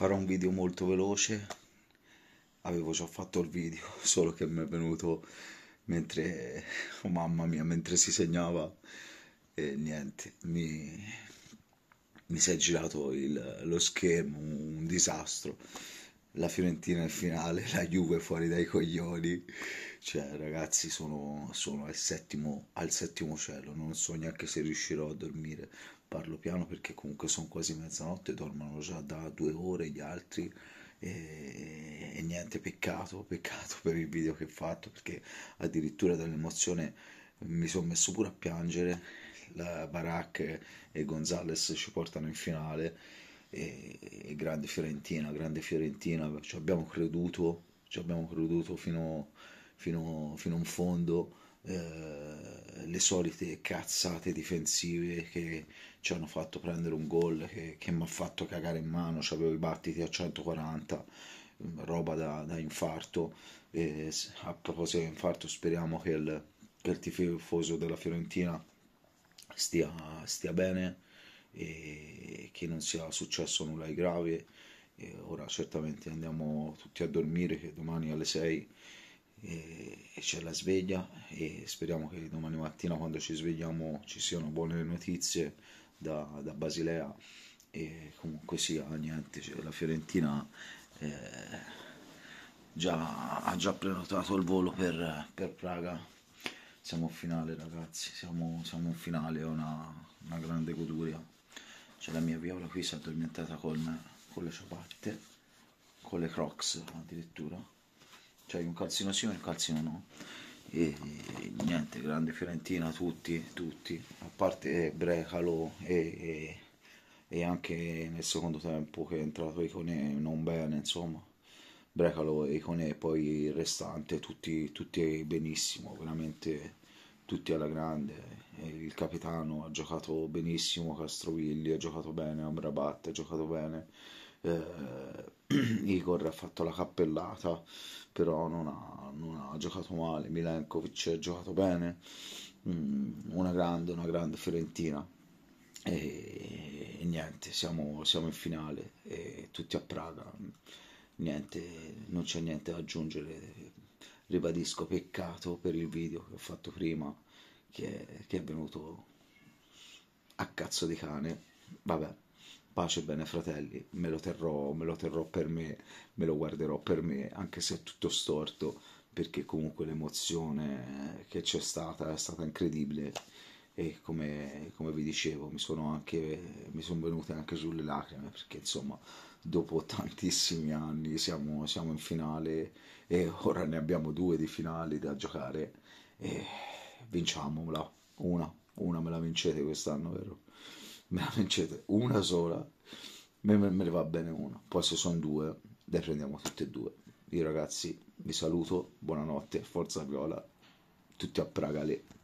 farò un video molto veloce avevo già fatto il video solo che mi è venuto mentre oh mamma mia mentre si segnava e niente mi, mi si è girato il, lo schermo un disastro la Fiorentina in finale, la Juve fuori dai coglioni. Cioè, ragazzi, sono, sono al, settimo, al, settimo, cielo, non so neanche se riuscirò a dormire. Parlo piano perché comunque sono quasi mezzanotte, dormono già da due ore gli altri. E, e niente, peccato, peccato per il video che ho fatto perché addirittura dall'emozione mi sono messo pure a piangere. La Barak e Gonzales ci portano in finale e, grande Fiorentina, grande Fiorentina, ci abbiamo creduto, ci abbiamo creduto fino, fino, fino in fondo, eh, le solite cazzate difensive che ci hanno fatto prendere un gol, che, che mi ha fatto cagare in mano, avevo i battiti a 140, roba da, da infarto, e a proposito di infarto speriamo che il, che il tifoso della Fiorentina stia, stia bene e che non sia successo nulla di grave. E ora certamente andiamo tutti a dormire che domani alle 6 c'è la sveglia e speriamo che domani mattina quando ci svegliamo ci siano buone notizie da, da Basilea e comunque sia niente, cioè la Fiorentina eh, già, ha già prenotato il volo per, per Praga siamo in finale ragazzi, siamo, siamo in finale, è una, una grande goduria. C'è la mia viola qui, si è addormentata con, con le ciabatte, con le crocs addirittura. Cioè un calzino sì e un calzino no. E, e, niente, grande Fiorentina, tutti, tutti, a parte Brecalo e, e, e anche nel secondo tempo che è entrato Icone non bene, insomma. Brecalo, Icone e poi il restante, tutti, tutti benissimo, veramente tutti alla grande. Il capitano ha giocato benissimo, Castrovilli ha giocato bene, Amrabat ha giocato bene. Eh, Igor ha fatto la cappellata, però non ha, non ha giocato male. Milenkovic ha giocato bene. Mm, una grande, una grande Fiorentina. E, e niente, siamo, siamo, in finale, e tutti a Praga. Niente, non c'è niente da aggiungere ribadisco, peccato per il video che ho fatto prima, che è, che è venuto a cazzo di cane. Vabbè, pace e bene fratelli, me lo, terrò, me lo terrò per me, me lo guarderò per me, anche se è tutto storto, perché comunque l'emozione che c'è stata è stata incredibile e come, come vi dicevo mi sono, anche, mi sono venute anche sulle lacrime perché insomma dopo tantissimi anni siamo, siamo in finale e ora ne abbiamo due di finali da giocare e vinciamola una, una me la vincete quest'anno vero? me la vincete una sola me, me, me ne va bene una poi se sono due le prendiamo tutte e due io ragazzi vi saluto buonanotte forza viola tutti a Praga lì